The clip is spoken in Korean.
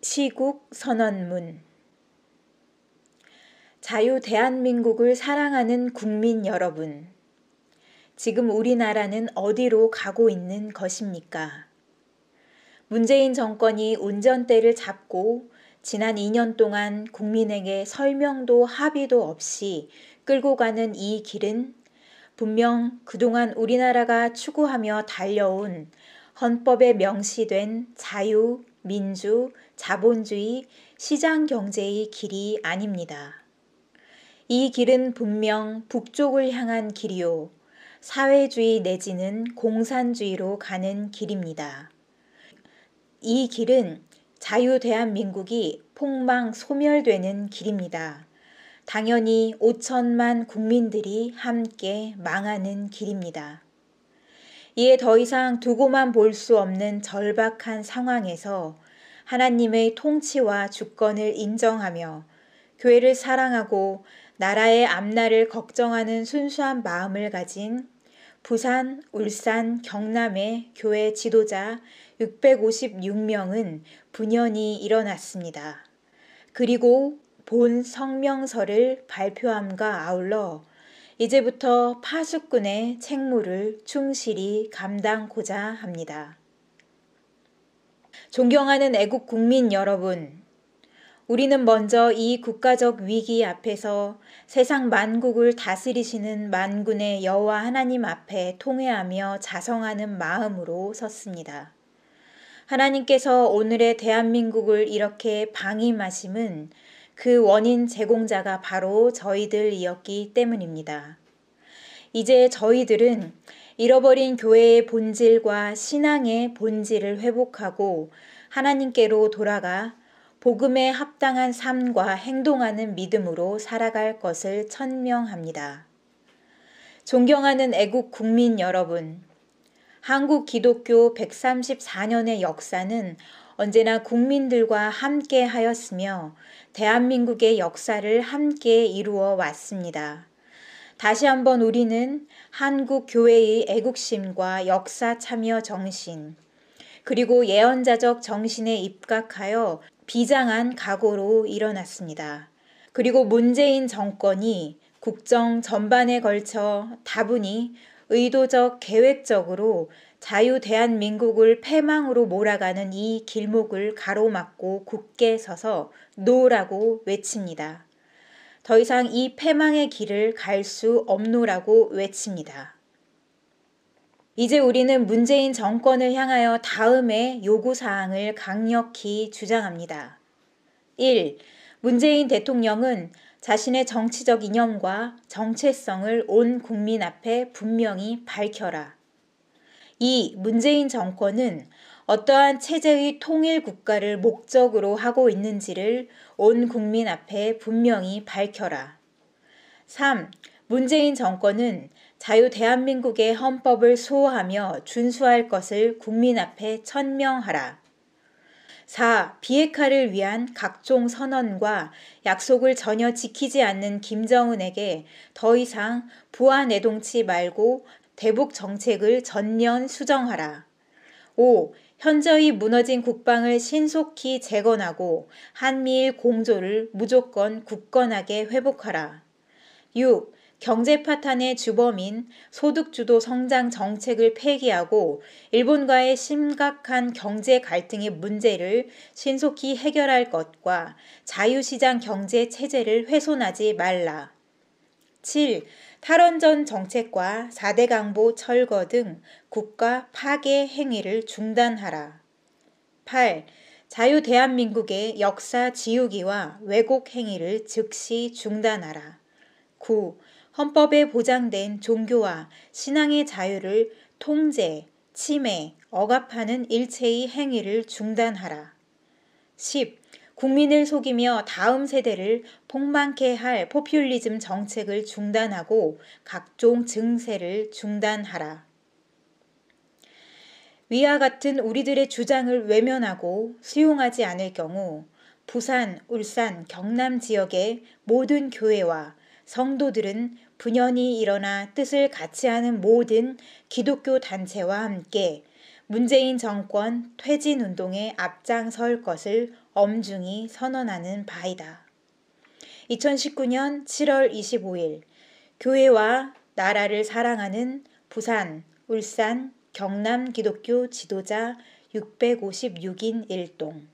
시국 선언문 자유 대한민국을 사랑하는 국민 여러분, 지금 우리나라는 어디로 가고 있는 것입니까? 문재인 정권이 운전대를 잡고 지난 2년 동안 국민에게 설명도 합의도 없이 끌고 가는 이 길은 분명 그동안 우리나라가 추구하며 달려온 헌법에 명시된 자유, 민주, 자본주의, 시장 경제의 길이 아닙니다. 이 길은 분명 북쪽을 향한 길이요. 사회주의 내지는 공산주의로 가는 길입니다. 이 길은 자유 대한민국이 폭망 소멸되는 길입니다. 당연히 5천만 국민들이 함께 망하는 길입니다. 이에 더 이상 두고만 볼 수 없는 절박한 상황에서 하나님의 통치와 주권을 인정하며 교회를 사랑하고 나라의 앞날을 걱정하는 순수한 마음을 가진 부산, 울산, 경남의 교회 지도자 656명은 분연히 일어났습니다. 그리고 본 성명서를 발표함과 아울러 이제부터 파수꾼의 책무를 충실히 감당고자 합니다. 존경하는 애국 국민 여러분, 우리는 먼저 이 국가적 위기 앞에서 세상 만국을 다스리시는 만군의 여호와 하나님 앞에 통회하며 자성하는 마음으로 섰습니다. 하나님께서 오늘의 대한민국을 이렇게 방임하심은 그 원인 제공자가 바로 저희들이었기 때문입니다. 이제 저희들은 잃어버린 교회의 본질과 신앙의 본질을 회복하고 하나님께로 돌아가 복음에 합당한 삶과 행동하는 믿음으로 살아갈 것을 천명합니다. 존경하는 애국 국민 여러분, 한국 기독교 134년의 역사는 언제나 국민들과 함께 하였으며 대한민국의 역사를 함께 이루어 왔습니다. 다시 한번 우리는 한국 교회의 애국심과 역사 참여 정신, 그리고 예언자적 정신에 입각하여 비장한 각오로 일어났습니다. 그리고 문재인 정권이 국정 전반에 걸쳐 다분히 의도적 계획적으로 자유 대한민국을 패망으로 몰아가는 이 길목을 가로막고 굳게 서서 노라고 외칩니다. 더 이상 이 패망의 길을 갈 수 없노라고 외칩니다. 이제 우리는 문재인 정권을 향하여 다음의 요구사항을 강력히 주장합니다. 1. 문재인 대통령은 자신의 정치적 이념과 정체성을 온 국민 앞에 분명히 밝혀라. 이 문재인 정권은 어떠한 체제의 통일 국가를 목적으로 하고 있는지를 온 국민 앞에 분명히 밝혀라. 3. 문재인 정권은 자유 대한민국의 헌법을 수호하며 준수할 것을 국민 앞에 천명하라. 4. 비핵화를 위한 각종 선언과 약속을 전혀 지키지 않는 김정은에게 더 이상 부하 내동치 말고 대북 정책을 전면 수정하라. 5. 현저히 무너진 국방을 신속히 재건하고 한미일 공조를 무조건 굳건하게 회복하라. 6. 경제 파탄의 주범인 소득주도 성장 정책을 폐기하고 일본과의 심각한 경제 갈등의 문제를 신속히 해결할 것과 자유시장 경제 체제를 훼손하지 말라. 7. 탈원전 정책과 4대 강보 철거 등 국가 파괴 행위를 중단하라. 8. 자유 대한민국의 역사 지우기와 왜곡 행위를 즉시 중단하라. 9. 헌법에 보장된 종교와 신앙의 자유를 통제, 침해, 억압하는 일체의 행위를 중단하라. 10. 국민을 속이며 다음 세대를 폭망케 할 포퓰리즘 정책을 중단하고 각종 증세를 중단하라. 위와 같은 우리들의 주장을 외면하고 수용하지 않을 경우 부산, 울산, 경남 지역의 모든 교회와 성도들은 분연히 일어나 뜻을 같이 하는 모든 기독교 단체와 함께 문재인 정권 퇴진 운동에 앞장설 것을 엄중히 선언하는 바이다. 2019년 7월 25일 교회와 나라를 사랑하는 부산, 울산, 경남 기독교 지도자 656인 일동